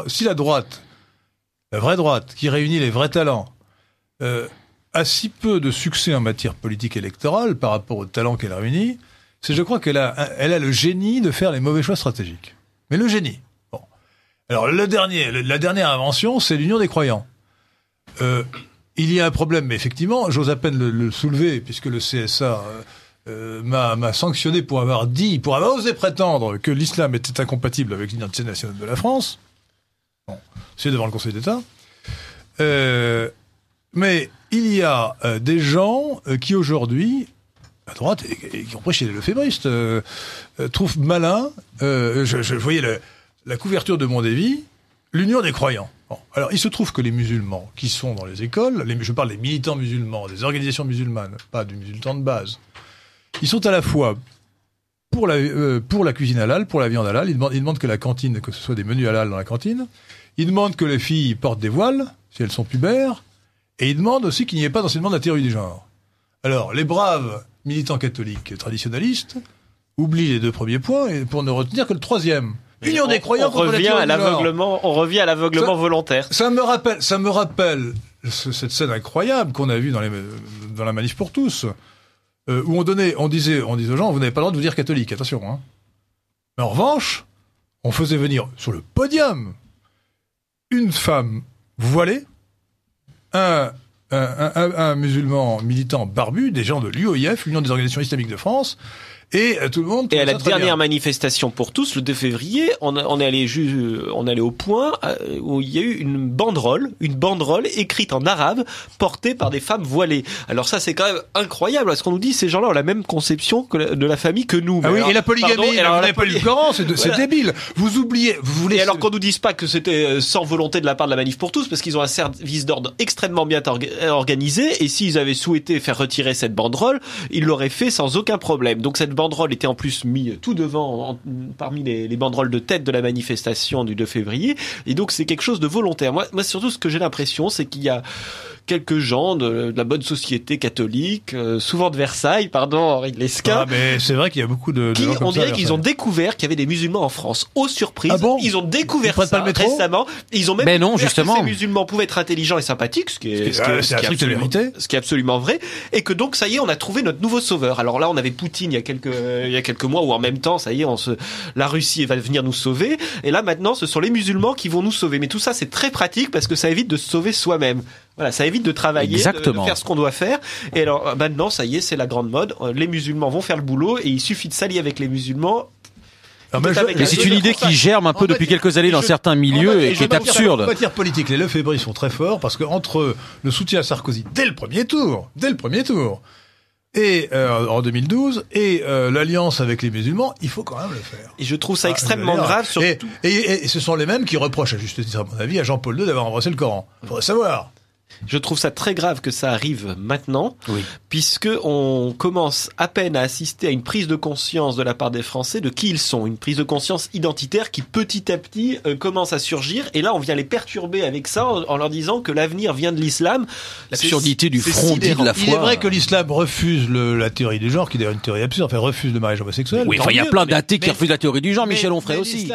Euh, si la droite, la vraie droite, qui réunit les vrais talents, euh, a si peu de succès en matière politique électorale par rapport aux talents qu'elle réunit, c'est je crois qu'elle a, elle a le génie de faire les mauvais choix stratégiques. Mais le génie. Bon. Alors dernier, la dernière invention, c'est l'union des croyants. Euh, il y a un problème, mais effectivement, j'ose à peine le, soulever, puisque le CSA m'a sanctionné pour avoir dit, pour avoir osé prétendre que l'islam était incompatible avec l'identité nationale de la France c'est devant le Conseil d'État. Euh, mais il y a euh, des gens euh, qui aujourd'hui, à droite, et, qui ont prêché le fébriste, trouvent malin, je, voyais la couverture de mon dévi, l'union des croyants. Alors, il se trouve que les musulmans qui sont dans les écoles, je parle des militants musulmans, des organisations musulmanes, pas du musulman de base, ils sont à la fois pour la, euh, pour la cuisine halal, pour la viande halal. il demande ils que la cantine, que ce soit des menus halal dans la cantine. il demande que les filles portent des voiles, si elles sont pubères. Et il demande aussi qu'il n'y ait pas d'enseignement de la théorie du genre. Alors, les braves militants catholiques traditionnalistes oublient les deux premiers points et pour ne retenir que le troisième. Union des croyants on revient à l'aveuglement, on revient à l'aveuglement volontaire. Ça me rappelle, ça me rappelle cette scène incroyable qu'on a vue dans, les, dans la manif pour tous. Euh, où on donnait, on disait, on disait aux gens, vous n'avez pas le droit de vous dire catholique, attention. Hein. Mais en revanche, on faisait venir sur le podium une femme voilée, un euh, un, un, musulman militant barbu, des gens de l'UOIF, l'Union des organisations islamiques de France, et euh, tout le monde. Et à la dernière manifestation pour tous, le 2 février, on, est allé on au point euh, où il y a eu une banderole, une banderole écrite en arabe, portée par des femmes voilées. Alors ça, c'est quand même incroyable, Est-ce qu'on nous dit ces gens-là ont la même conception que de la famille que nous. Ah oui, et la polygamie, la poly... c'est débile. Vous oubliez, vous voulez. Et alors qu'on nous dise pas que c'était sans volonté de la part de la manif pour tous, parce qu'ils ont un service d'ordre extrêmement bien organisé et s'ils avaient souhaité faire retirer cette banderole, ils l'auraient fait sans aucun problème. Donc cette banderole était en plus mise tout devant parmi les, banderoles de tête de la manifestation du 2 février et donc c'est quelque chose de volontaire. Moi, moi surtout ce que j'ai l'impression c'est qu'il y a quelques gens de, la bonne société catholique, euh, souvent de Versailles, pardon, Henri Lesquin. Ah, mais c'est vrai qu'il y a beaucoup de. qui, on dirait qu'ils ont découvert qu'il y avait des musulmans en France. Aux surprise, ah bon ils ont découvert ça récemment. Ils ont même non, justement. que ces musulmans pouvaient être intelligents et sympathiques, ce qui est, ce ce qui, est absolument, ce est vrai, et que donc ça y est, on a trouvé notre nouveau sauveur. Alors là, on avait Poutine il y a quelques euh, il y quelques mois, ou en même temps, ça y est, on se, la Russie va venir nous sauver, et là maintenant, ce sont les musulmans qui vont nous sauver. Mais tout ça, c'est très pratique parce que ça évite de se sauver soi-même. Voilà, ça évite de travailler, de, faire ce qu'on doit faire. Et alors euh, maintenant, ça y est, c'est la grande mode. Euh, les musulmans vont faire le boulot, et il suffit de s'allier avec les musulmans ah, mais c'est une idée qui germe un peu depuis quelques années dans certains milieux et qui est absurde. En matière politique, les Lefebvre sont très forts parce que entre le soutien à Sarkozy dès le premier tour, dès le premier tour, et euh, en 2012 et euh, l'alliance avec les musulmans, il faut quand même le faire. Et je trouve ça ah, extrêmement grave. Surtout. Et, ce sont les mêmes qui reprochent, à juste titre à mon avis, à Jean-Paul II d'avoir embrassé le Coran. Faudrait savoir. Je trouve ça très grave que ça arrive maintenant, oui. puisque on commence à peine à assister à une prise de conscience de la part des Français de qui ils sont, une prise de conscience identitaire qui petit à petit euh, commence à surgir. Et là, on vient les perturber avec ça en, leur disant que l'avenir vient de l'islam. L'absurdité du front de la foi. Il vrai que l'islam refuse la théorie du genre, qui est une théorie absurde, enfin refuse le mariage homosexuel. Oui, il y a plein d'athées qui refusent la théorie du genre. Michel Onfray aussi.